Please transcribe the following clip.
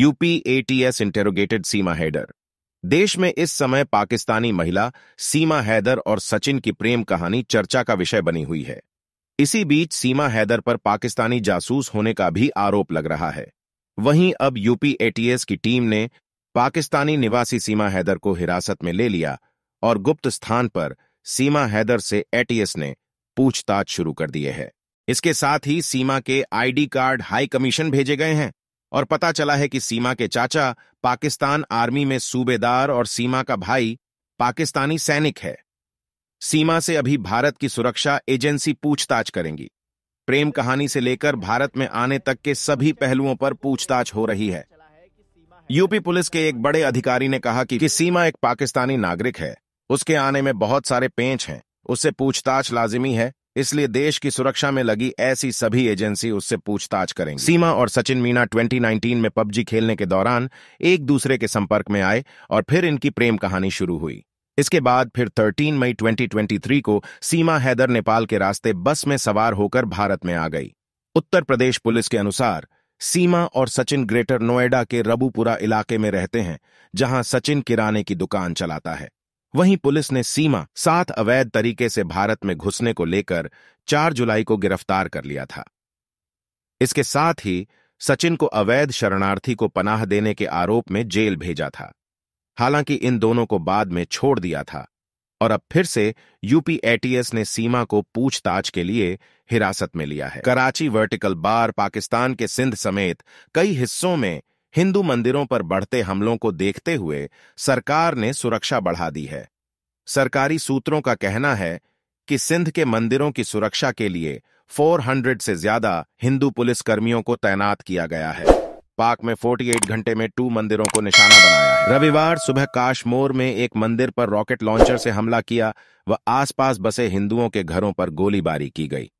UP ATS interrogated Seema Haider देश में इस समय पाकिस्तानी महिला सीमा हैदर और सचिन की प्रेम कहानी चर्चा का विषय बनी हुई है इसी बीच सीमा हैदर पर पाकिस्तानी जासूस होने का भी आरोप लग रहा है वहीं अब यूपी एटीएस की टीम ने पाकिस्तानी निवासी सीमा हैदर को हिरासत में ले लिया और गुप्त स्थान पर सीमा हैदर से एटीएस ने पूछताछ शुरू कर दिए है इसके साथ ही सीमा के आईडी कार्ड हाई कमीशन भेजे गए हैं और पता चला है कि सीमा के चाचा पाकिस्तान आर्मी में सूबेदार और सीमा का भाई पाकिस्तानी सैनिक है सीमा से अभी भारत की सुरक्षा एजेंसी पूछताछ करेंगी प्रेम कहानी से लेकर भारत में आने तक के सभी पहलुओं पर पूछताछ हो रही है यूपी पुलिस के एक बड़े अधिकारी ने कहा कि, कि सीमा एक पाकिस्तानी नागरिक है उसके आने में बहुत सारे पेंच हैं उससे पूछताछ लाजिमी है इसलिए देश की सुरक्षा में लगी ऐसी सभी एजेंसी उससे पूछताछ करेंगी सीमा और सचिन मीना 2019 में पबजी खेलने के दौरान एक दूसरे के संपर्क में आए और फिर इनकी प्रेम कहानी शुरू हुई इसके बाद फिर 13 मई 2023 को सीमा हैदर नेपाल के रास्ते बस में सवार होकर भारत में आ गई उत्तर प्रदेश पुलिस के अनुसार सीमा और सचिन ग्रेटर नोएडा के रबुपुरा इलाके में रहते हैं जहां सचिन किराने की दुकान चलाता है वहीं पुलिस ने सीमा सात अवैध तरीके से भारत में घुसने को लेकर 4 जुलाई को गिरफ्तार कर लिया था इसके साथ ही सचिन को अवैध शरणार्थी को पनाह देने के आरोप में जेल भेजा था हालांकि इन दोनों को बाद में छोड़ दिया था और अब फिर से यूपी एटीएस ने सीमा को पूछताछ के लिए हिरासत में लिया है कराची वर्टिकल बार पाकिस्तान के सिंध समेत कई हिस्सों में हिंदू मंदिरों पर बढ़ते हमलों को देखते हुए सरकार ने सुरक्षा बढ़ा दी है सरकारी सूत्रों का कहना है कि सिंध के मंदिरों की सुरक्षा के लिए 400 से ज्यादा हिंदू पुलिसकर्मियों को तैनात किया गया है पाक में 48 घंटे में टू मंदिरों को निशाना बनाया है रविवार सुबह काशमोर में एक मंदिर पर रॉकेट लॉन्चर से हमला किया व आसपास बसे हिंदुओं के घरों पर गोलीबारी की गई